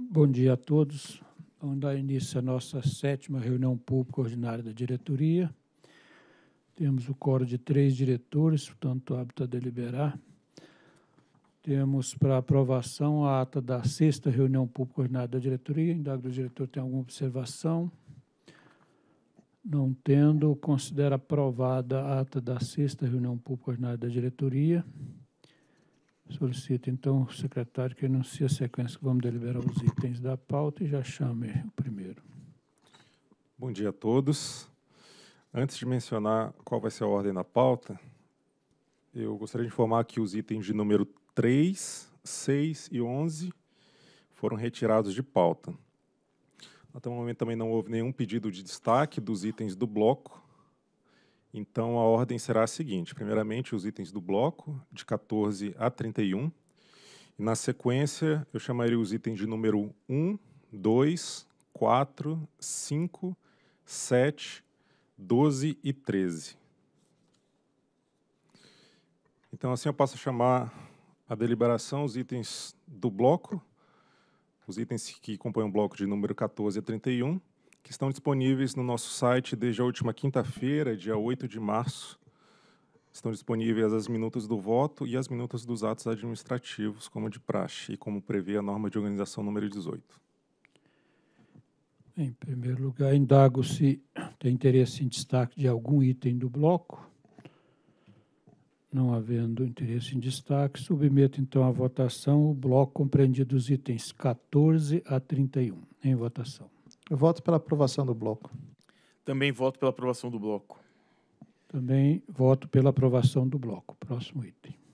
Bom dia a todos. Vamos dar início à nossa sétima reunião pública ordinária da diretoria. Temos o coro de três diretores, portanto, hábito a deliberar. Temos para aprovação a ata da sexta reunião pública ordinária da diretoria. Indago o diretor tem alguma observação? Não tendo, considera aprovada a ata da sexta reunião pública ordinária da diretoria. Solicito, então, o secretário que anuncie a sequência que vamos deliberar os itens da pauta e já chame o primeiro. Bom dia a todos. Antes de mencionar qual vai ser a ordem da pauta, eu gostaria de informar que os itens de número 3, 6 e 11 foram retirados de pauta. Até o momento também não houve nenhum pedido de destaque dos itens do bloco, então, a ordem será a seguinte: primeiramente, os itens do bloco, de 14 a 31. E, na sequência, eu chamaria os itens de número 1, 2, 4, 5, 7, 12 e 13. Então, assim eu passo a chamar a deliberação, os itens do bloco, os itens que compõem o bloco de número 14 a 31, que estão disponíveis no nosso site desde a última quinta-feira, dia 8 de março. Estão disponíveis as minutas do voto e as minutas dos atos administrativos, como de praxe e como prevê a norma de organização número 18. Em primeiro lugar, indago se tem interesse em destaque de algum item do bloco. Não havendo interesse em destaque, submeto então à votação o bloco compreendido dos itens 14 a 31. Em votação. Eu voto pela aprovação do bloco. Também voto pela aprovação do bloco. Também voto pela aprovação do bloco. Próximo item.